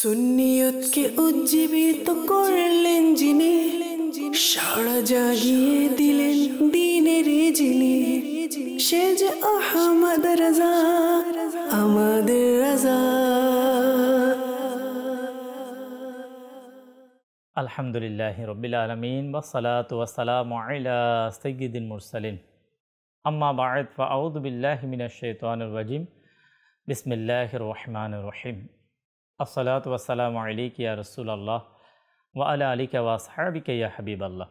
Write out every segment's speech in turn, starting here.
সুন্নিয়তকে উজ্জীবিত করলেন যিনি সারা জাগিয়ে দিলেন দিনের যিনি সে যে আহমদ রাজা আমাদের রাজা আলহামদুলিল্লাহ রবিল আলমিন ওসালাত ওয়াসালাম আলা সৈয়দিন মুরসালিন আম্মা বায়দ ফাউদ বিল্লাহ মিনা শেতানুর রাজিম বিসমিল্লাহ রহমান রহিম আসসালাত ওয়াসালাম আলিক ইয়া রসুল ওয়া আলা আলিকা ওয়া সাহাবিকা ইয়া হাবিব আল্লাহ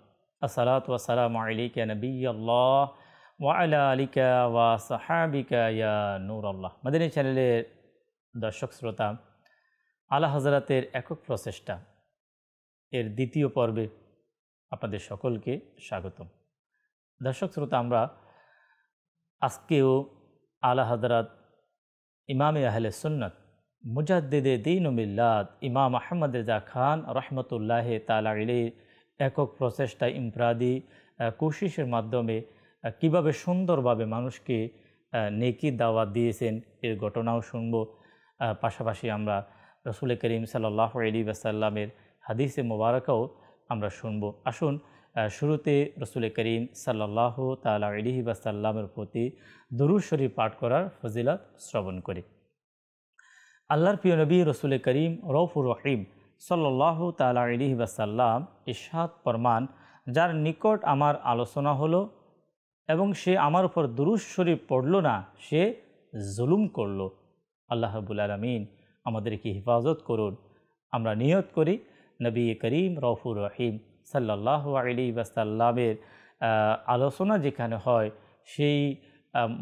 আসসালাত ওয়াসালাম আলিক ইয়া নবী আল্লাহ ওয়া আলা আলিকা ওয়া সাহাবিকা ইয়া নূর আল্লাহ মাদিনী চ্যানেলের দর্শক শ্রোতা আলা হজরাতের একক প্রচেষ্টা এর দ্বিতীয় পর্বে আপনাদের সকলকে স্বাগতম দর্শক শ্রোতা আমরা আজকেও আলা হজরত ইমামে আহলে সুন্নত মুজাদ্দিদে দিন উমিল্লাদ ইমাম আহমদ রেজা খান রহমতুল্লাহ তালা ইলি একক প্রচেষ্টা ইমপ্রাদি কোশিসের মাধ্যমে কিভাবে সুন্দরভাবে মানুষকে নেকি দাওয়াত দিয়েছেন এর ঘটনাও শুনব পাশাপাশি আমরা রসুল করিম সাল্লাহ আলী বাসাল্লামের হাদিসে মোবারকাও আমরা শুনব আসুন শুরুতে রসুল করিম সাল্লাহ তালা আলিহি বাসাল্লামের প্রতি দুরু পাঠ করার ফজিলত শ্রবণ করি আল্লাহর প্রিয় নবী রসুল করিম রৌফুর রহিম সাল্লাহ তালা আলিহি বাসাল্লাম ইশাদ ফরমান যার নিকট আমার আলোচনা হলো এবং সে আমার উপর দুরুস শরীফ পড়ল না সে জুলুম করল আল্লাহ রবুল আলমিন আমাদেরকে হেফাজত করুন আমরা নিয়ত করি নবী করিম রফুর রহিম সাল্লাহ আলী বাসাল্লামের আলোচনা যেখানে হয় সেই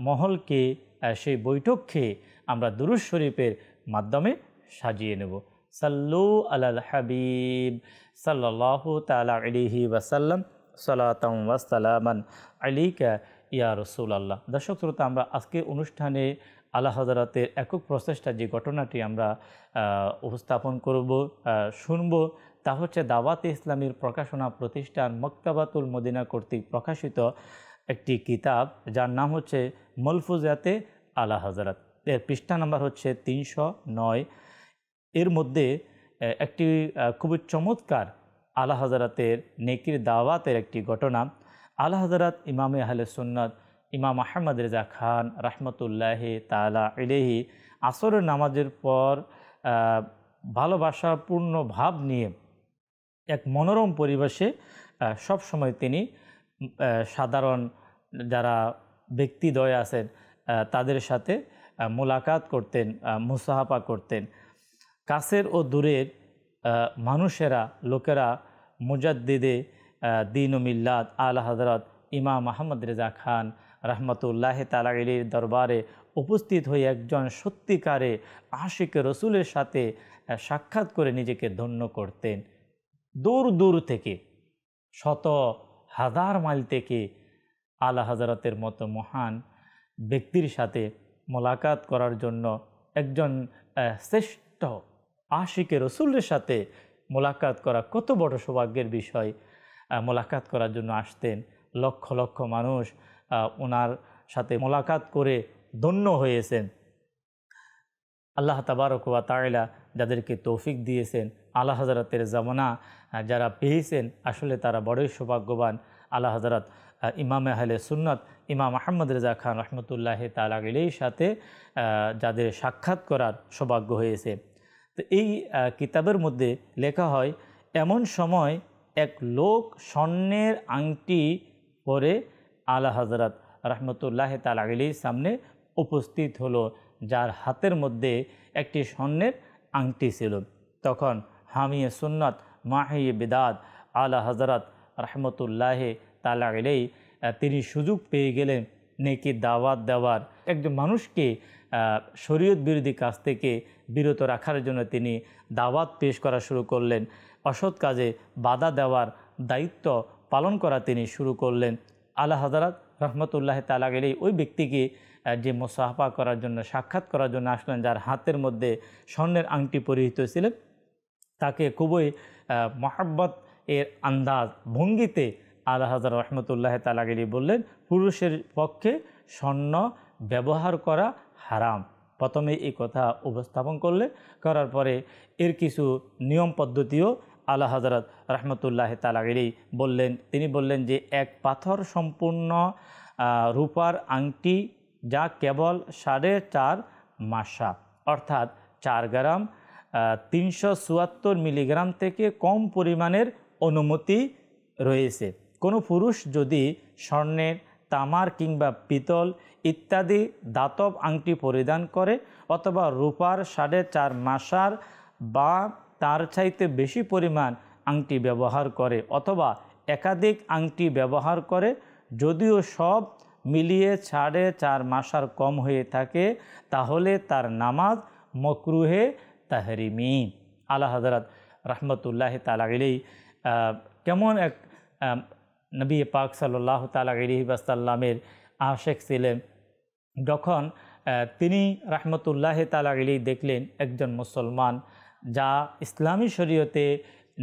মহলকে সেই বৈঠককে আমরা দুরুস শরীফের মাধ্যমে সাজিয়ে নেব সাল্লু আলাল হাবিব সাল্লাহ তালা আলিহি ওয়াসাল্লাম সালাতাম ওয়াসালামান আলিকা ইয়া রসুল আল্লাহ দর্শক শ্রোতা আমরা আজকে অনুষ্ঠানে আল্লাহ হজরতের একক প্রচেষ্টা যে ঘটনাটি আমরা উপস্থাপন করব শুনব তা হচ্ছে দাওয়াতে ইসলামের প্রকাশনা প্রতিষ্ঠান মক্তাবাতুল মদিনা কর্তৃক প্রকাশিত একটি কিতাব যার নাম হচ্ছে মলফুজাতে আলা হজরত এর পৃষ্ঠা নাম্বার হচ্ছে তিনশো নয় এর মধ্যে একটি খুবই চমৎকার আলা হাজারাতের নেকির দাওয়াতের একটি ঘটনা আলা হাজারাত ইমামে আহলে সুন্নত ইমাম আহমদ রেজা খান রাহমতুল্লাহ তালা ইলেহি আসরের নামাজের পর ভালোবাসাপূর্ণ ভাব নিয়ে এক মনোরম পরিবেশে সব সময় তিনি সাধারণ যারা ব্যক্তিদ্বয় আছেন তাদের সাথে মোলাকাত করতেন মুসাহাপা করতেন কাছের ও দূরের মানুষেরা লোকেরা মুজাদ্দিদে দিন মিল্লাত আল হজরত ইমাম আহমদ রেজা খান রহমতুল্লাহ তালাগিলির দরবারে উপস্থিত হয়ে একজন সত্যিকারে আশিক রসুলের সাথে সাক্ষাৎ করে নিজেকে ধন্য করতেন দূর দূর থেকে শত হাজার মাইল থেকে আল্লাহ হজরতের মতো মহান ব্যক্তির সাথে মোলাকাত করার জন্য একজন শ্রেষ্ঠ আশিকে রসুলের সাথে মোলাকাত করা কত বড় সৌভাগ্যের বিষয় মোলাকাত করার জন্য আসতেন লক্ষ লক্ষ মানুষ ওনার সাথে মোলাকাত করে ধন্য হয়েছেন আল্লাহ তাবারকুয়া তাইলা যাদেরকে তৌফিক দিয়েছেন আল্লাহ হজরতের জামানা যারা পেয়েছেন আসলে তারা বড়ই সৌভাগ্যবান আল্লাহ হজরত ইমামে আহলে সুন্নত ইমাম আহমদ রেজা খান রহমতুল্লাহ তালাগিলের সাথে যাদের সাক্ষাৎ করার সৌভাগ্য হয়েছে তো এই কিতাবের মধ্যে লেখা হয় এমন সময় এক লোক স্বর্ণের আংটি পরে আলা হজরত রহমতুল্লাহ তালাগিলির সামনে উপস্থিত হলো যার হাতের মধ্যে একটি স্বর্ণের আংটি ছিল তখন হামিয়ে সুন্নত মাহিয়ে বেদাত আলা হজরত রহমতুল্লাহ তালাগিলেই তিনি সুযোগ পেয়ে গেলেন নেকি দাওয়াত দেওয়ার একজন মানুষকে শরীয়ত বিরোধী কাজ থেকে বিরত রাখার জন্য তিনি দাওয়াত পেশ করা শুরু করলেন অসৎ কাজে বাধা দেওয়ার দায়িত্ব পালন করা তিনি শুরু করলেন আল্লাহ হাজারাত রহমতুল্লাহ তালা গেলেই ওই ব্যক্তিকে যে মোসাহাফা করার জন্য সাক্ষাৎ করার জন্য আসলেন যার হাতের মধ্যে স্বর্ণের আংটি পরিহিত ছিলেন তাকে খুবই মহাব্বত এর আন্দাজ ভঙ্গিতে আল্লাহ হাজার রহমতুল্লাহ তালাগিলি বললেন পুরুষের পক্ষে স্বর্ণ ব্যবহার করা হারাম প্রথমে এই কথা উপস্থাপন করলে করার পরে এর কিছু নিয়ম পদ্ধতিও আল্লাহ হজরত রহমতুল্লাহ তালাগিরি বললেন তিনি বললেন যে এক পাথর সম্পূর্ণ রূপার আংটি যা কেবল সাড়ে চার মাসা অর্থাৎ চার গ্রাম তিনশো মিলিগ্রাম থেকে কম পরিমাণের অনুমতি রয়েছে কোনো পুরুষ যদি স্বর্ণের তামার কিংবা পিতল ইত্যাদি দাতব আংটি পরিধান করে অথবা রূপার সাড়ে চার মাসার বা তার চাইতে বেশি পরিমাণ আংটি ব্যবহার করে অথবা একাধিক আংটি ব্যবহার করে যদিও সব মিলিয়ে ছাড়ে চার মাসার কম হয়ে থাকে তাহলে তার নামাজ মকরুহে তাহরিমি আল্লাহ হজরত রহমতুল্লাহ তালাগিলেই কেমন এক নবী পাক সাল্লাহ তালি বাসাল্লামের আশেক ছিলেন যখন তিনি রাহমতুল্লাহ তালা আলী দেখলেন একজন মুসলমান যা ইসলামী শরীয়তে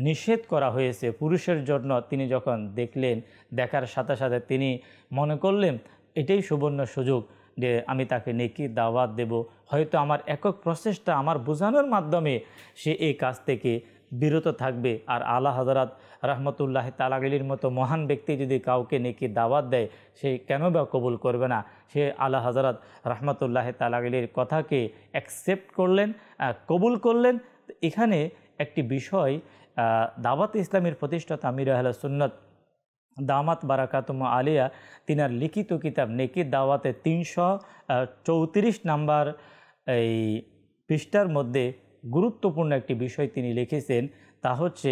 নিষেধ করা হয়েছে পুরুষের জন্য তিনি যখন দেখলেন দেখার সাথে সাথে তিনি মনে করলেন এটাই সুবর্ণ সুযোগ যে আমি তাকে নেকি দাওয়াত দেব হয়তো আমার একক প্রচেষ্টা আমার বোঝানোর মাধ্যমে সে এই কাজ থেকে বিরত থাকবে আর আলা হজরত রহমতুল্লাহ তালাগলির মতো মহান ব্যক্তি যদি কাউকে নেকি দাওয়াত দেয় সে কেন বা কবুল করবে না সে আলা হজরত রহমতুল্লাহ তালাগলির কথাকে অ্যাকসেপ্ট করলেন কবুল করলেন এখানে একটি বিষয় দাওয়াত ইসলামের প্রতিষ্ঠাতা আমির আহলা সুন্নত দামাত বারাকাতম আলিয়া তিনার লিখিত কিতাব নেকি দাওয়াতে তিনশো চৌত্রিশ নাম্বার এই পৃষ্ঠার মধ্যে গুরুত্বপূর্ণ একটি বিষয় তিনি লিখেছেন তা হচ্ছে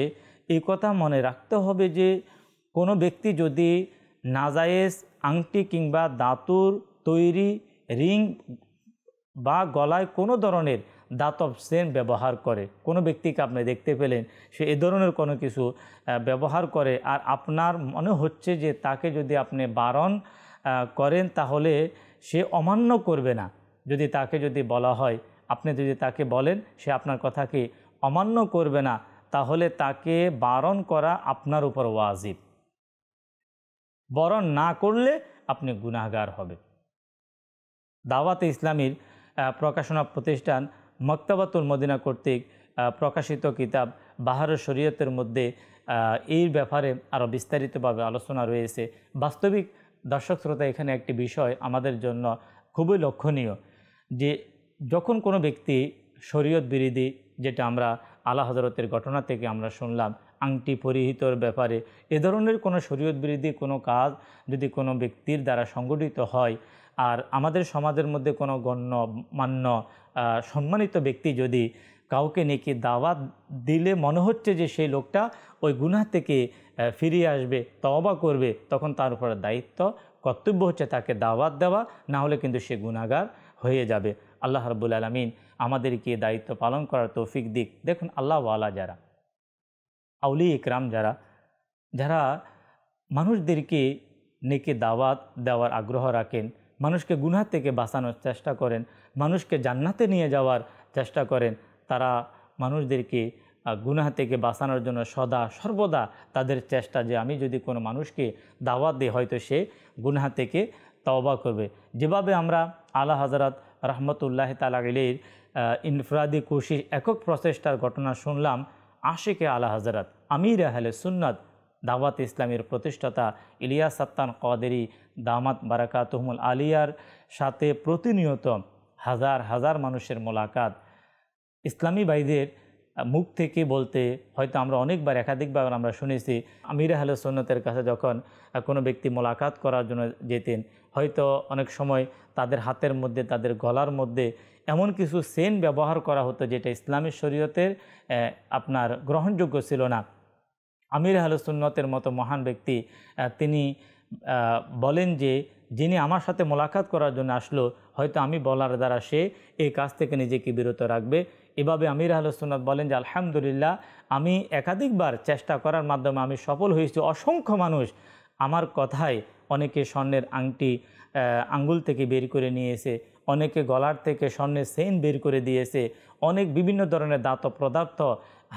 এই কথা মনে রাখতে হবে যে কোনো ব্যক্তি যদি নাজায়েজ আংটি কিংবা দাঁতুর তৈরি রিং বা গলায় কোনো ধরনের দাঁতব সেন ব্যবহার করে কোনো ব্যক্তিকে আপনি দেখতে পেলেন সে এ ধরনের কোনো কিছু ব্যবহার করে আর আপনার মনে হচ্ছে যে তাকে যদি আপনি বারণ করেন তাহলে সে অমান্য করবে না যদি তাকে যদি বলা হয় আপনি যদি তাকে বলেন সে আপনার কথাকে অমান্য করবে না তাহলে তাকে বারণ করা আপনার উপর ওয়াজিব বরণ না করলে আপনি গুনাহগার হবে দাওয়াতে ইসলামীর প্রকাশনা প্রতিষ্ঠান মক্তাবাতুল মদিনা কর্তৃক প্রকাশিত কিতাব বাহার শরীয়তের মধ্যে এই ব্যাপারে আরও বিস্তারিতভাবে আলোচনা রয়েছে বাস্তবিক দর্শক শ্রোতা এখানে একটি বিষয় আমাদের জন্য খুবই লক্ষণীয় যে যখন কোনো ব্যক্তি শরীয়ত বিরোধী যেটা আমরা আলা হজরতের ঘটনা থেকে আমরা শুনলাম আংটি পরিহিতর ব্যাপারে এ ধরনের কোনো শরীয়ত বিরোধী কোনো কাজ যদি কোনো ব্যক্তির দ্বারা সংগঠিত হয় আর আমাদের সমাজের মধ্যে কোনো গণ্য মান্য সম্মানিত ব্যক্তি যদি কাউকে নেকি দাওয়াত দিলে মনে হচ্ছে যে সেই লোকটা ওই গুনা থেকে ফিরিয়ে আসবে তবা করবে তখন তার উপর দায়িত্ব কর্তব্য হচ্ছে তাকে দাওয়াত দেওয়া না হলে কিন্তু সে গুণাগার হয়ে যাবে আল্লাহ রব্বুল আলমিন আমাদেরকে দায়িত্ব পালন করার তৌফিক দিক দেখুন আল্লাহওয়ালা যারা আউলি ইকরাম যারা যারা মানুষদেরকে নেকে দাওয়াত দেওয়ার আগ্রহ রাখেন মানুষকে গুনহা থেকে বাঁচানোর চেষ্টা করেন মানুষকে জান্নাতে নিয়ে যাওয়ার চেষ্টা করেন তারা মানুষদেরকে গুনাহা থেকে বাঁচানোর জন্য সদা সর্বদা তাদের চেষ্টা যে আমি যদি কোনো মানুষকে দাওয়াত দিই হয়তো সে গুনহা থেকে তওবা করবে যেভাবে আমরা আলা হাজারাত রহমতুল্লাহ তালাগিলির ইনফরাদি কুশি একক প্রচেষ্টার ঘটনা শুনলাম আশিকে আলা হাজারাত আমির আহলে সুন্নাত দাওয়াত ইসলামের প্রতিষ্ঠাতা ইলিয়াস সাত্তান কদেরি দামাত বারাকা তহমুল আলিয়ার সাথে প্রতিনিয়ত হাজার হাজার মানুষের মোলাকাত ইসলামী ভাইদের মুখ থেকে বলতে হয়তো আমরা অনেকবার একাধিকবার আমরা শুনেছি আমির আহলে সন্ন্যতের কাছে যখন কোনো ব্যক্তি মোলাকাত করার জন্য যেতেন হয়তো অনেক সময় তাদের হাতের মধ্যে তাদের গলার মধ্যে এমন কিছু সেন ব্যবহার করা হতো যেটা ইসলামী শরীয়তের আপনার গ্রহণযোগ্য ছিল না আমির আহলে সন্ন্যতের মতো মহান ব্যক্তি তিনি বলেন যে যিনি আমার সাথে মোলাকাত করার জন্য আসলো হয়তো আমি বলার দ্বারা সে এই কাজ থেকে নিজেকে বিরত রাখবে এভাবে আমির আহলসুন্নাত বলেন যে আলহামদুলিল্লাহ আমি একাধিকবার চেষ্টা করার মাধ্যমে আমি সফল হয়েছি অসংখ্য মানুষ আমার কথায় অনেকে স্বর্ণের আংটি আঙ্গুল থেকে বের করে নিয়েছে অনেকে গলার থেকে স্বর্ণের সেন বের করে দিয়েছে অনেক বিভিন্ন ধরনের দাঁত পদার্থ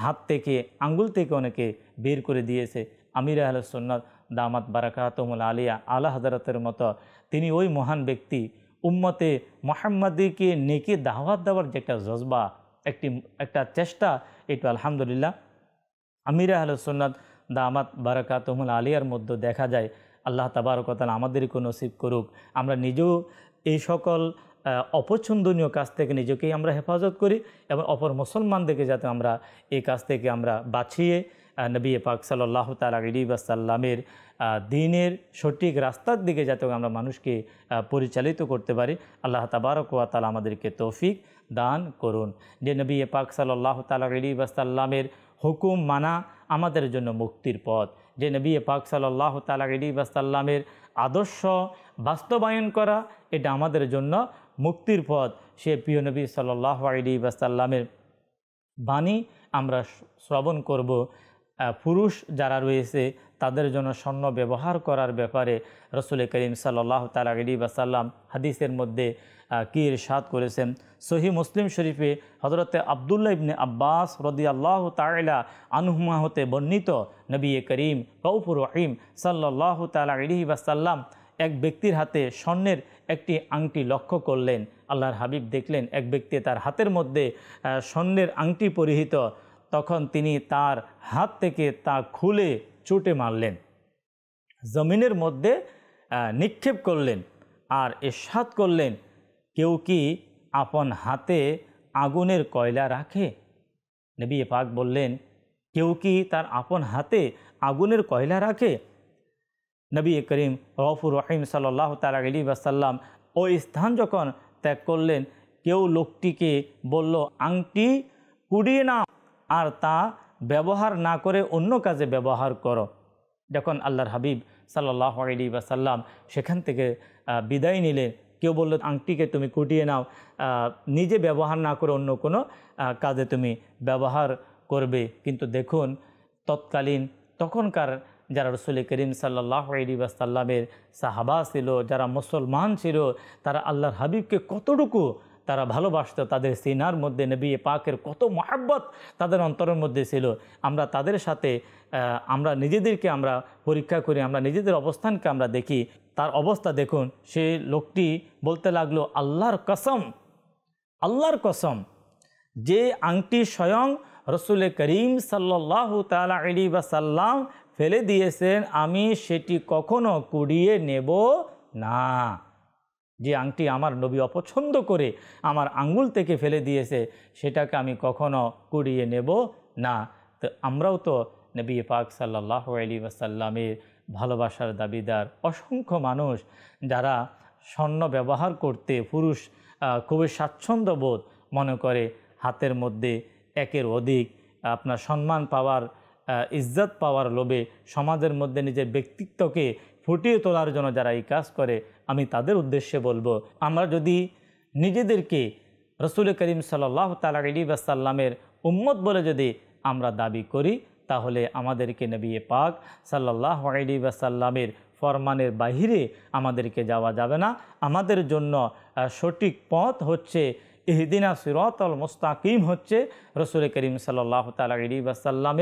হাত থেকে আঙ্গুল থেকে অনেকে বের করে দিয়েছে আমির আহলসুন্নাত দামাত বারাকাতমুল আলিয়া আলা হাজারতের মতো তিনি ওই মহান ব্যক্তি উম্মতে মোহাম্মদীকে নেকে দাওয়াত দেওয়ার যে একটা জজবা একটি একটা চেষ্টা এটু আলহামদুলিল্লাহ আমিরা আহল সুন্নাত দামাত বারাকাতমুল আলিয়ার মধ্যে দেখা যায় আল্লাহ তাবারকতাল আমাদেরকে নসিব করুক আমরা নিজেও এই সকল অপছন্দনীয় কাজ থেকে নিজেকেই আমরা হেফাজত করি এবং অপর মুসলমানদেরকে যাতে আমরা এই কাজ থেকে আমরা বাঁচিয়ে নবী পাক সাল্লাহ তালা ইবাসাল্লামের দিনের সঠিক রাস্তার দিকে যাতে আমরা মানুষকে পরিচালিত করতে পারি আল্লাহ তাবারক ওয়া তালা আমাদেরকে তৌফিক দান করুন যে নবী পাক সাল্লাহ তালা আলী বাসাল্লামের হুকুম মানা আমাদের জন্য মুক্তির পথ যে নবী পাক সাল্লাহ তালা আলী বাসাল্লামের আদর্শ বাস্তবায়ন করা এটা আমাদের জন্য মুক্তির পথ সে প্রিয় নবী সাল্লাহ আলী বাসাল্লামের বাণী আমরা শ্রবণ করব পুরুষ যারা রয়েছে তাদের জন্য স্বর্ণ ব্যবহার করার ব্যাপারে রসুল করিম সাল্লাহ তালা বা সাল্লাম হাদিসের মধ্যে কী ইরশাদ করেছেন সহি মুসলিম শরীফে হজরতে আবদুল্লা ইবনে আব্বাস রদি আল্লাহ তালা আনহুমা হতে বর্ণিত নবী করিম কৌফুর রহিম সাল্লাহ তালা বা সাল্লাম এক ব্যক্তির হাতে স্বর্ণের একটি আংটি লক্ষ্য করলেন আল্লাহর হাবিব দেখলেন এক ব্যক্তি তার হাতের মধ্যে স্বর্ণের আংটি পরিহিত তখন তিনি তার হাত থেকে তা খুলে চোটে মারলেন জমিনের মধ্যে নিক্ষেপ করলেন আর এরশাদ করলেন কেউ কি আপন হাতে আগুনের কয়লা রাখে নবী পাক বললেন কেউ কি তার আপন হাতে আগুনের কয়লা রাখে নবী করিম রফুর রহিম সাল্লাহ তালা আলী বাসাল্লাম ওই স্থান যখন ত্যাগ করলেন কেউ লোকটিকে বলল আংটি কুড়িয়ে নাও আর তা ব্যবহার না করে অন্য কাজে ব্যবহার করো যখন আল্লাহর হাবিব সাল্লাহ আলী বাসাল্লাম সেখান থেকে বিদায় নিলে কেউ বললো আংটিকে তুমি কুটিয়ে নাও নিজে ব্যবহার না করে অন্য কোনো কাজে তুমি ব্যবহার করবে কিন্তু দেখুন তৎকালীন তখনকার যারা রসুল করিম সাল্লাহ সাল্লামের সাহাবা ছিল যারা মুসলমান ছিল তারা আল্লাহর হাবিবকে কতটুকু তারা ভালোবাসত তাদের সিনার মধ্যে নবী পাকের কত মহাব্বত তাদের অন্তরের মধ্যে ছিল আমরা তাদের সাথে আমরা নিজেদেরকে আমরা পরীক্ষা করি আমরা নিজেদের অবস্থানকে আমরা দেখি তার অবস্থা দেখুন সে লোকটি বলতে লাগলো আল্লাহর কসম আল্লাহর কসম যে আংটি স্বয়ং রসুল করিম সাল্লাহ তালা আলী সাল্লাম ফেলে দিয়েছেন আমি সেটি কখনো কুড়িয়ে নেব না যে আংটি আমার নবী অপছন্দ করে আমার আঙ্গুল থেকে ফেলে দিয়েছে সেটাকে আমি কখনো কুড়িয়ে নেব না তো আমরাও তো নবী পাক সাল্লাহ আলি ওয়াসাল্লামের ভালোবাসার দাবিদার অসংখ্য মানুষ যারা স্বর্ণ ব্যবহার করতে পুরুষ খুবই স্বাচ্ছন্দ্যবোধ মনে করে হাতের মধ্যে একের অধিক আপনার সম্মান পাওয়ার ইজ্জত পাওয়ার লোভে সমাজের মধ্যে নিজের ব্যক্তিত্বকে ফুটিয়ে তোলার জন্য যারা এই কাজ করে আমি তাদের উদ্দেশ্যে বলবো আমরা যদি নিজেদেরকে রসুল করিম সাল্লাহ তালা আলী বাসাল্লামের উম্মত বলে যদি আমরা দাবি করি তাহলে আমাদেরকে নবী পাক সাল্লাহ আলী বাসাল্লামের ফরমানের বাহিরে আমাদেরকে যাওয়া যাবে না আমাদের জন্য সঠিক পথ হচ্ছে এহদিনা সিরতল মোস্তাকিম হচ্ছে রসুল করিম সাল্লাহ তালা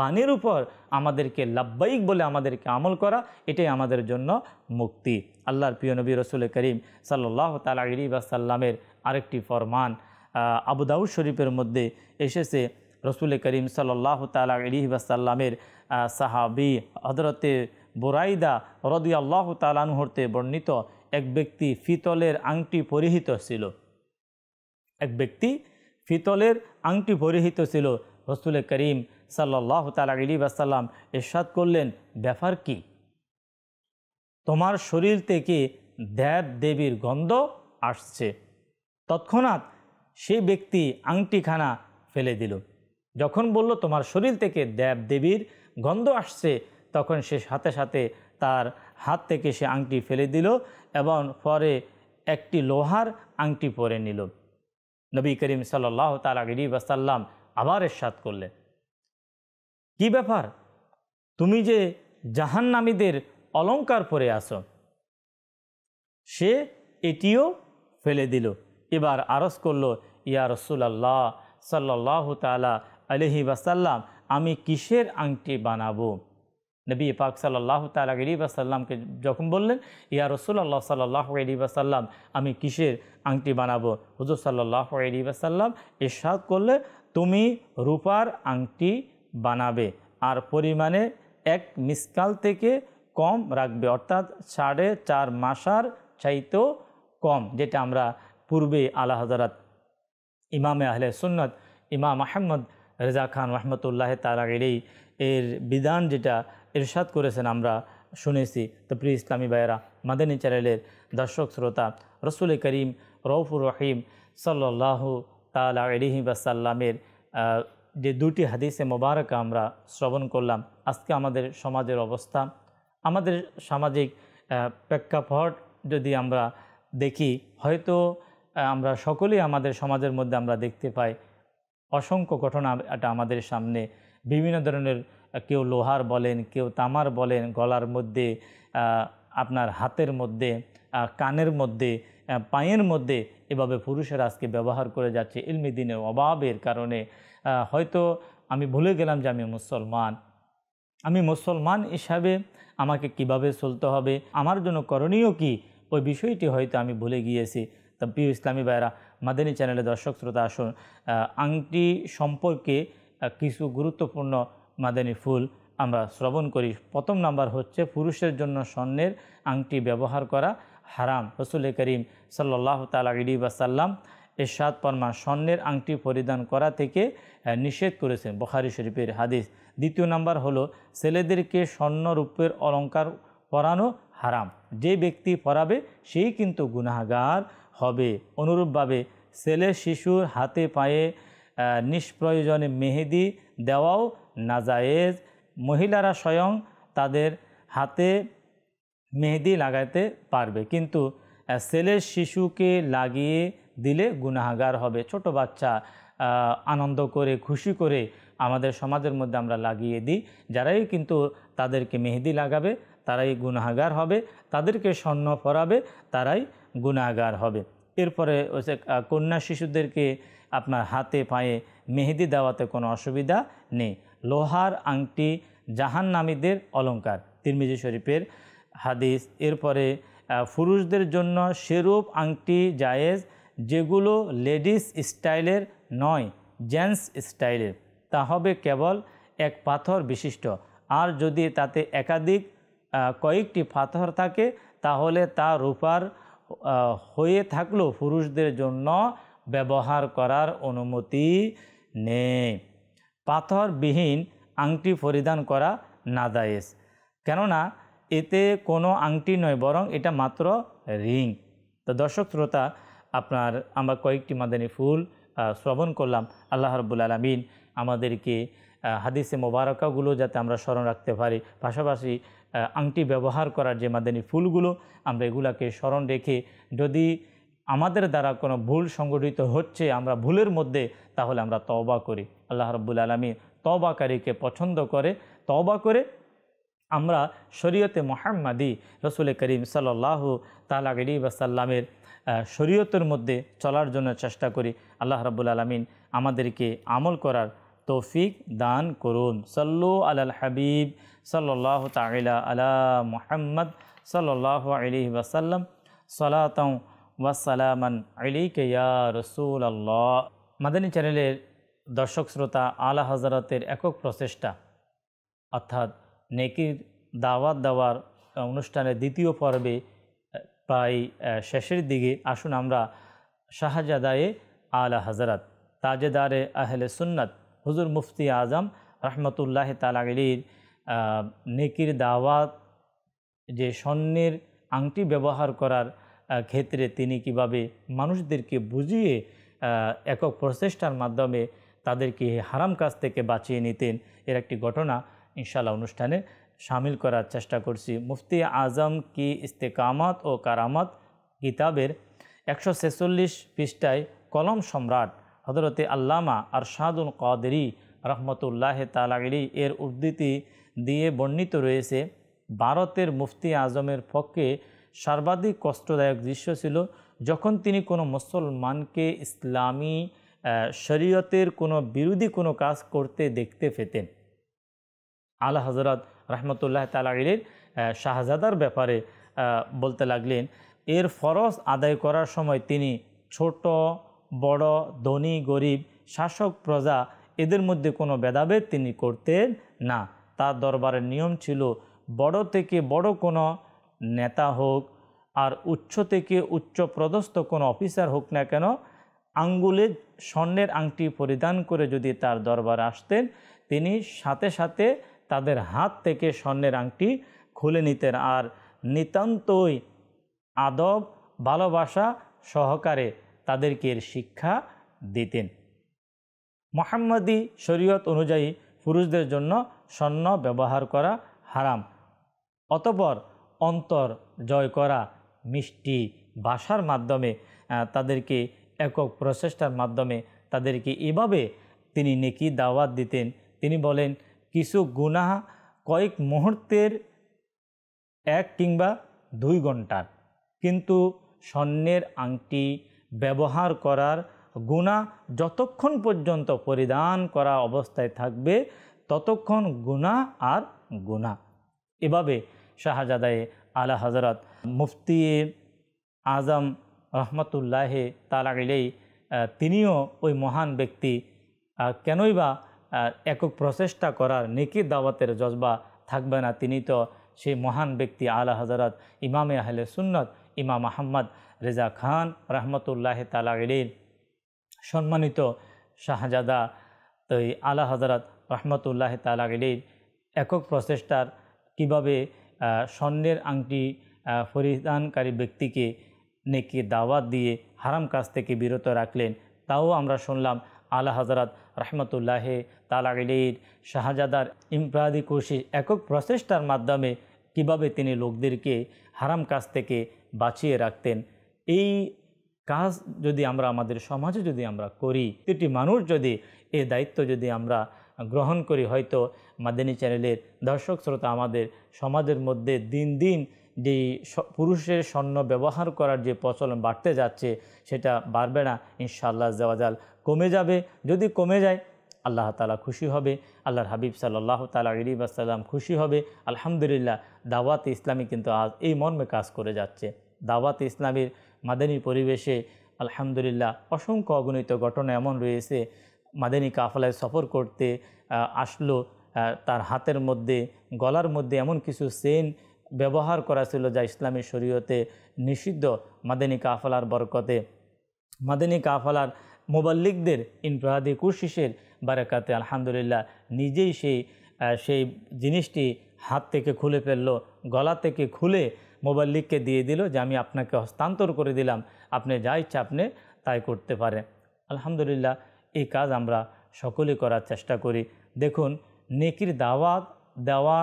বাণীর উপর আমাদেরকে লাব্বাইক বলে আমাদেরকে আমল করা এটাই আমাদের জন্য মুক্তি আল্লাহর প্রিয় নবী রসুল করিম সাল্লাহ তালা আলী আরেকটি ফরমান আবুদাউ শরীফের মধ্যে এসেছে রসুল করিম সাল্লাহ তালা আলী সাহাবি হজরতে বোরাইদা রদি আল্লাহ তালানহরতে বর্ণিত এক ব্যক্তি ফিতলের আংটি পরিহিত ছিল এক ব্যক্তি ফিতলের আংটি পরিহিত ছিল রসুলের করিম সাল্লাহ তালা বাসাল্লাম এরশাদ করলেন ব্যাপার কি তোমার শরীর থেকে দেব দেবীর গন্ধ আসছে তৎক্ষণাৎ সেই ব্যক্তি আংটিখানা ফেলে দিল যখন বলল তোমার শরীর থেকে দেব দেবীর গন্ধ আসছে তখন সে সাথে সাথে তার হাত থেকে সে আংটি ফেলে দিল এবং পরে একটি লোহার আংটি পরে নিল নবী করিম সাল্লাহ তালাগিরি বাসাল্লাম আবার এরশাদ করলেন কি ব্যাপার তুমি যে জাহান্নামীদের অলঙ্কার পরে আসো সে এটিও ফেলে দিল এবার আরস করল ইয়া রসুলাল্লাহ সাল্লাহ তালা আলহি বাসাল্লাম আমি কিসের আংটি বানাবো নবী পাক সাল্লাহ তাল আলী সাল্লামকে যখন বললেন ইয়া রসুল্লাহ সাল্লাহ আলী বাসাল্লাম আমি কিসের আংটি বানাবো হুজুর সাল্লাহ আলী বাসাল্লাম এরশাদ করলে তুমি রূপার আংটি বানাবে আর পরিমাণে এক মিসকাল থেকে কম রাখবে অর্থাৎ সাড়ে চার মাসার চাইতেও কম যেটা আমরা পূর্বে আলা হজরত ইমামে আহলে সুন্নত ইমাম আহমদ রেজা খান রহমতুল্লাহ তারা এর বিধান যেটা ইরশাদ করেছেন আমরা শুনেছি তো প্রিয় ইসলামী ভাইয়েরা মাদানী চ্যানেলের দর্শক শ্রোতা রসুল করিম রৌফুর রহিম সাল্লাহ তালা আলিহি বাসাল্লামের যে দুটি হাদিসে মোবারক আমরা শ্রবণ করলাম আজকে আমাদের সমাজের অবস্থা আমাদের সামাজিক প্রেক্ষাপট যদি আমরা দেখি হয়তো আমরা সকলেই আমাদের সমাজের মধ্যে আমরা দেখতে পাই অসংখ্য ঘটনা এটা আমাদের সামনে বিভিন্ন ধরনের কেউ লোহার বলেন কেউ তামার বলেন গলার মধ্যে আপনার হাতের মধ্যে কানের মধ্যে পায়ের মধ্যে এভাবে পুরুষের আজকে ব্যবহার করে যাচ্ছে ইলমি দিনের অভাবের কারণে হয়তো আমি ভুলে গেলাম যে আমি মুসলমান আমি মুসলমান হিসাবে আমাকে কিভাবে চলতে হবে আমার জন্য করণীয় কি ওই বিষয়টি হয়তো আমি ভুলে গিয়েছি তা প্রিয় ইসলামী ভাইরা মাদানী চ্যানেলে দর্শক শ্রোতা আসুন আংটি সম্পর্কে কিছু গুরুত্বপূর্ণ মাদানী ফুল আমরা শ্রবণ করি প্রথম নাম্বার হচ্ছে পুরুষের জন্য স্বর্ণের আংটি ব্যবহার করা হারাম রসুল করিম সাল্লাহ তালি বাসাল্লাম এরশাদ পরমা স্বর্ণের আংটি পরিধান করা থেকে নিষেধ করেছেন বখারি শরীফের হাদিস দ্বিতীয় নাম্বার হলো ছেলেদেরকে স্বর্ণ রূপের অলঙ্কার পরানো হারাম যে ব্যক্তি পরাবে সেই কিন্তু গুনাহাগার হবে অনুরূপভাবে ছেলে শিশুর হাতে পায়ে নিষ্প্রয়োজনে মেহেদি দেওয়াও নাজায়েজ মহিলারা স্বয়ং তাদের হাতে মেহেদি লাগাতে পারবে কিন্তু ছেলের শিশুকে লাগিয়ে দিলে গুনাহাগার হবে ছোট বাচ্চা আনন্দ করে খুশি করে আমাদের সমাজের মধ্যে আমরা লাগিয়ে দিই যারাই কিন্তু তাদেরকে মেহেদি লাগাবে তারাই গুনাহাগার হবে তাদেরকে স্বর্ণ পরাবে তারাই গুনাহাগার হবে এরপরে কন্যা শিশুদেরকে আপনার হাতে পায়ে মেহেদি দেওয়াতে কোনো অসুবিধা নেই লোহার আংটি জাহান্নামীদের অলঙ্কার তিরমিজি শরীফের হাদিস এরপরে পুরুষদের জন্য সেরূপ আংটি জায়েজ যেগুলো লেডিস স্টাইলের নয় জেন্টস স্টাইলের তা হবে কেবল এক পাথর বিশিষ্ট আর যদি তাতে একাধিক কয়েকটি পাথর থাকে তাহলে তা রূপার হয়ে থাকলেও পুরুষদের জন্য ব্যবহার করার অনুমতি নেই পাথরবিহীন আংটি পরিধান করা নাদায়েস কেননা এতে কোনো আংটি নয় বরং এটা মাত্র রিং তো দর্শক শ্রোতা আপনার আমরা কয়েকটি মাদানী ফুল শ্রবণ করলাম আল্লাহ রব্বুল আলমিন আমাদেরকে হাদিসে মোবারকাগুলো যাতে আমরা স্মরণ রাখতে পারি পাশাপাশি আংটি ব্যবহার করার যে মাদানী ফুলগুলো আমরা এগুলাকে স্মরণ রেখে যদি আমাদের দ্বারা কোনো ভুল সংগঠিত হচ্ছে আমরা ভুলের মধ্যে তাহলে আমরা তবা করি আল্লাহ রব্বুল আলমী তবাকারীকে পছন্দ করে তবা করে আমরা শরীয়তে মোহাম্মাদি রসুল করিম সাল্লাহ তালাগরি সাল্লামের শরীয়তের মধ্যে চলার জন্য চেষ্টা করি আল্লাহ রাবুল আলমিন আমাদেরকে আমল করার তৌফিক দান করুন সাল্লু আলাল হাবিব সাল্লাহ তাহিলা আলা মোহাম্মদ সাল্লাহ আলি ওয়াসাল্লাম সলাতম ওয়াসালামান আলিকেয়া রসুল আল্লাহ মাদানী চ্যানেলের দর্শক শ্রোতা আলা হজরতের একক প্রচেষ্টা অর্থাৎ নেকির দাওয়াত দেওয়ার অনুষ্ঠানের দ্বিতীয় পর্বে প্রায় শেষের দিকে আসুন আমরা শাহজাদায়ে আলা হজরত তাজেদারে আহলে সুন্নত হুজুর মুফতি আজম রহমতুল্লাহ তালাগলির নেকির দাওয়াত যে স্বর্ণের আংটি ব্যবহার করার ক্ষেত্রে তিনি কিভাবে মানুষদেরকে বুঝিয়ে একক প্রচেষ্টার মাধ্যমে তাদেরকে হারাম কাজ থেকে বাঁচিয়ে নিতেন এর একটি ঘটনা ইনশাল্লাহ অনুষ্ঠানে সামিল করার চেষ্টা করছি মুফতি আজম কি ইস্তেকামাত ও কারামাত কিতাবের একশো ছেচল্লিশ পৃষ্ঠায় কলম সম্রাট হজরতে আল্লামা আরশাদুল কাদেরি রহমতুল্লাহ তালাগলি এর উদ্ধৃতি দিয়ে বর্ণিত রয়েছে ভারতের মুফতি আজমের পক্ষে সর্বাধিক কষ্টদায়ক দৃশ্য ছিল যখন তিনি কোনো মুসলমানকে ইসলামী শরীয়তের কোনো বিরোধী কোনো কাজ করতে দেখতে পেতেন আল্লাহ হজরত রহমতুল্লাহ তালাগিলের শাহজাদার ব্যাপারে বলতে লাগলেন এর ফরজ আদায় করার সময় তিনি ছোট বড় ধনী গরিব শাসক প্রজা এদের মধ্যে কোনো ভেদাভেদ তিনি করতেন না তার দরবারের নিয়ম ছিল বড় থেকে বড় কোনো নেতা হোক আর উচ্চ থেকে উচ্চ প্রদস্থ কোনো অফিসার হোক না কেন আঙ্গুলে স্বর্ণের আংটি পরিধান করে যদি তার দরবার আসতেন তিনি সাথে সাথে তাদের হাত থেকে স্বর্ণের আংটি খুলে নিতেন আর নিতান্তই আদব ভালোবাসা সহকারে তাদেরকে এর শিক্ষা দিতেন মোহাম্মদি শরীয়ত অনুযায়ী পুরুষদের জন্য স্বর্ণ ব্যবহার করা হারাম অতপর অন্তর জয় করা মিষ্টি ভাষার মাধ্যমে তাদেরকে একক প্রচেষ্টার মাধ্যমে তাদেরকে এভাবে তিনি নেকি দাওয়াত দিতেন তিনি বলেন কিছু গুনাহ কয়েক মুহূর্তের এক কিংবা দুই ঘন্টার কিন্তু স্বর্ণের আংটি ব্যবহার করার গুণা যতক্ষণ পর্যন্ত পরিধান করা অবস্থায় থাকবে ততক্ষণ গুণা আর গুণা এভাবে শাহজাদায়ে আলা হজরত মুফতি আজম রহমতুল্লাহ তালাগিলেই তিনিও ওই মহান ব্যক্তি কেনই বা একক প্রচেষ্টা করার নেকি দাওয়াতের জজবা থাকবে না তিনি তো সেই মহান ব্যক্তি আলা হজরত ইমামে আহলে সুন্নত ইমাম আহম্মদ রেজা খান রহমতুল্লাহ তালা সম্মানিত শাহজাদা তো আলা হজরত রহমতুল্লাহ তালা একক প্রচেষ্টার কিভাবে স্বর্ণের আংটি পরিধানকারী ব্যক্তিকে নেকি দাওয়াত দিয়ে হারাম কাজ থেকে বিরত রাখলেন তাও আমরা শুনলাম আলা হজরত রহমতুল্লাহে তালা শাহজাদার ইমপ্রাদি কোশিস একক প্রচেষ্টার মাধ্যমে কিভাবে তিনি লোকদেরকে হারাম কাজ থেকে বাঁচিয়ে রাখতেন এই কাজ যদি আমরা আমাদের সমাজে যদি আমরা করি প্রতিটি মানুষ যদি এ দায়িত্ব যদি আমরা গ্রহণ করি হয়তো মাদানী চ্যানেলের দর্শক শ্রোতা আমাদের সমাজের মধ্যে দিন দিন যেই পুরুষের স্বর্ণ ব্যবহার করার যে প্রচলন বাড়তে যাচ্ছে সেটা বাড়বে না ইনশাআল্লাহ জওয়াজাল কমে যাবে যদি কমে যায় আল্লাহ তালা খুশি হবে আল্লাহর হাবিব সাল্লাহ তালা আলিবাসাল্লাম খুশি হবে আলহামদুলিল্লাহ দাওয়াত ইসলামী কিন্তু আজ এই মর্মে কাজ করে যাচ্ছে দাওয়াত ইসলামীর মাদানী পরিবেশে আলহামদুলিল্লাহ অসংখ্য অগণিত ঘটনা এমন রয়েছে মাদানী কাফলায় সফর করতে আসলো তার হাতের মধ্যে গলার মধ্যে এমন কিছু সেন ব্যবহার করা ছিল যা ইসলামী শরীয়তে নিষিদ্ধ মাদানী কাফলার বরকতে মাদানী কাফলার মোবাল্লিকদের ইনফরাদি কুশিসের বারাকাতে আলহামদুলিল্লাহ নিজেই সেই সেই জিনিসটি হাত থেকে খুলে ফেললো গলা থেকে খুলে মোবাল্লিককে দিয়ে দিল যে আমি আপনাকে হস্তান্তর করে দিলাম আপনি যা ইচ্ছা আপনি তাই করতে পারেন আলহামদুলিল্লাহ এই কাজ আমরা সকলে করার চেষ্টা করি দেখুন নেকির দাওয়াত দেওয়া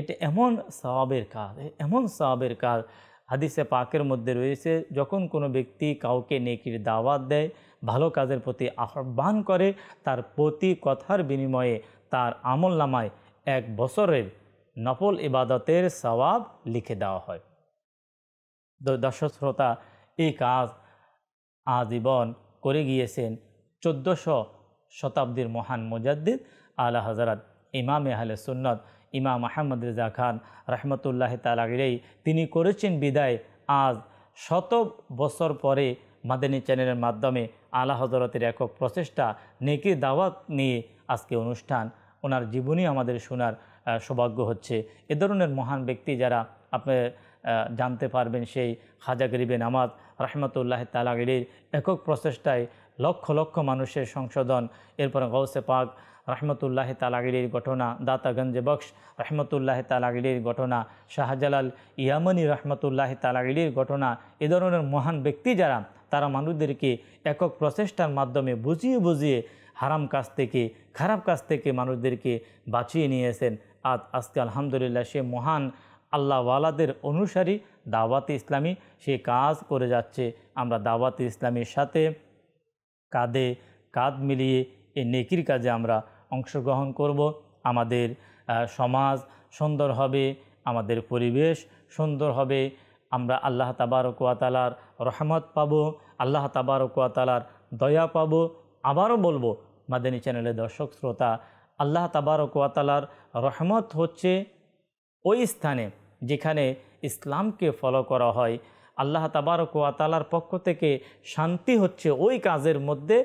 এটা এমন স্বভাবের কাজ এমন স্বভাবের কাজ হাদিসে পাকের মধ্যে রয়েছে যখন কোনো ব্যক্তি কাউকে নেকির দাওয়াত দেয় ভালো কাজের প্রতি আহ্বান করে তার প্রতি কথার বিনিময়ে তার আমল নামায় এক বছরের নফল ইবাদতের স্বভাব লিখে দেওয়া হয় দর্শক শ্রোতা এই কাজ আজীবন করে গিয়েছেন চোদ্দোশো শতাব্দীর মহান মুজাদ্দিদ আলা হজরত ইমাম আহলে সুন্নত ইমাম আহমদ রেজা খান রহমতুল্লাহ তালাগিরেই তিনি করেছেন বিদায় আজ শত বছর পরে মাদানী চ্যানেলের মাধ্যমে আলা হজরতের একক প্রচেষ্টা নেকি দাওয়াত নিয়ে আজকে অনুষ্ঠান ওনার জীবনী আমাদের শোনার সৌভাগ্য হচ্ছে এ ধরনের মহান ব্যক্তি যারা আপনি জানতে পারবেন সেই খাজা গরিবে নামাজ রহমতুল্লাহ তালাগিরির একক প্রচেষ্টায় লক্ষ লক্ষ মানুষের সংশোধন এরপর গৌসে পাক রহমতুল্লাহ তালাগিরির ঘটনা দাতাগঞ্জে বক্স রহমতুল্লাহ তালাগিরির ঘটনা শাহজালাল ইয়ামনি রহমতুল্লাহ তালাগিরির ঘটনা এ ধরনের মহান ব্যক্তি যারা তারা মানুষদেরকে একক প্রচেষ্টার মাধ্যমে বুঝিয়ে বুঝিয়ে হারাম কাজ থেকে খারাপ কাজ থেকে মানুষদেরকে বাঁচিয়ে নিয়েছেন আজ আজকে আলহামদুলিল্লাহ সে মহান আল্লাহওয়ালাদের অনুসারী দাওয়াতে ইসলামী সে কাজ করে যাচ্ছে আমরা দাওয়াতে ইসলামীর সাথে কাঁধে কাঁধ মিলিয়ে এই নেকির কাজে আমরা অংশগ্রহণ করব আমাদের সমাজ সুন্দর হবে আমাদের পরিবেশ সুন্দর হবে আমরা আল্লাহ তাবারকাতালার রহমত পাব আল্লাহ তাবারকুয়াতালার দয়া পাব আবারও বলবো মাদানী চ্যানেলের দর্শক শ্রোতা আল্লাহ তাবারকুয়াতালার রহমত হচ্ছে ওই স্থানে যেখানে ইসলামকে ফলো করা হয় আল্লাহ তাবারক আতালার পক্ষ থেকে শান্তি হচ্ছে ওই কাজের মধ্যে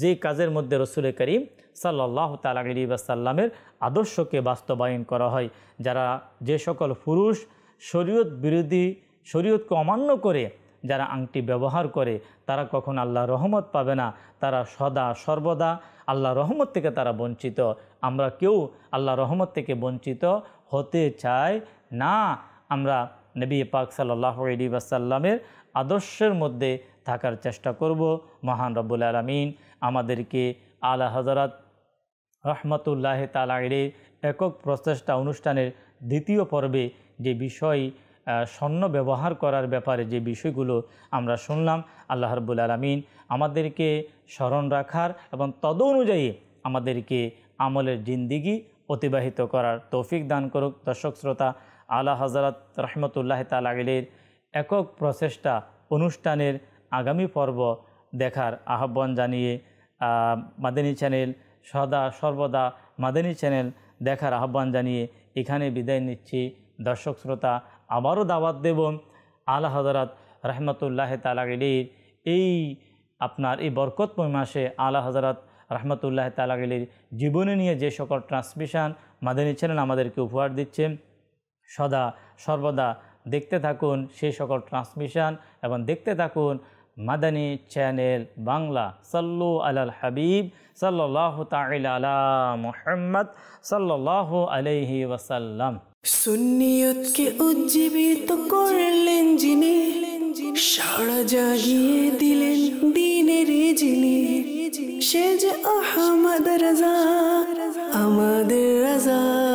যে কাজের মধ্যে রসুল করিম সাল্লাহ তালি বাসাল্লামের আদর্শকে বাস্তবায়ন করা হয় যারা যে সকল পুরুষ শরীয়ত বিরোধী শরীয়তকে অমান্য করে যারা আংটি ব্যবহার করে তারা কখন আল্লাহ রহমত পাবে না তারা সদা সর্বদা আল্লাহ রহমত থেকে তারা বঞ্চিত আমরা কেউ আল্লাহ রহমত থেকে বঞ্চিত হতে চাই না আমরা নবী পাক সাল্লাহ আলী আদর্শের মধ্যে থাকার চেষ্টা করব মহান রব্বুল আলমিন আমাদেরকে আলা হজরত রহমতুল্লাহ তালাইরের একক প্রচেষ্টা অনুষ্ঠানের দ্বিতীয় পর্বে যে বিষয় স্বর্ণ ব্যবহার করার ব্যাপারে যে বিষয়গুলো আমরা শুনলাম আল্লাহ রব্বুল আলমিন আমাদেরকে স্মরণ রাখার এবং তদ অনুযায়ী আমাদেরকে আমলের জিন্দিগি অতিবাহিত করার তৌফিক দান করুক দর্শক শ্রোতা আলা হজরত রহমতুল্লাহ তালাগিলের একক প্রচেষ্টা অনুষ্ঠানের আগামী পর্ব দেখার আহ্বান জানিয়ে মাদানী চ্যানেল সদা সর্বদা মাদানী চ্যানেল দেখার আহ্বান জানিয়ে এখানে বিদায় নিচ্ছি দর্শক শ্রোতা আবারও দাওয়াত দেব আলা হজরত রহমতুল্লাহ তালাগিলির এই আপনার এই বরকতময় মাসে আলা হজরত রহমতুল্লাহ তালাগিলির জীবনে নিয়ে যে সকল ট্রান্সমিশন মাদানী চ্যানেল আমাদেরকে উপহার দিচ্ছেন সদা সর্বদা দেখতে থাকুন সে সকল ট্রান্সমিশন এবং দেখতে থাকুন মাদানী চ্যানেল বাংলা সাল্লু আলাল হাবিব সাল্লাহ তালা মোহাম্মদ সাল্লাহ আলহি ওয়াসাল্লাম সুন্নিয়তকে উজ্জীবিত করলেন যিনি সারা জাগিয়ে দিলেন দিনের যিনি সে যে আহমদ রাজা আমাদের রাজা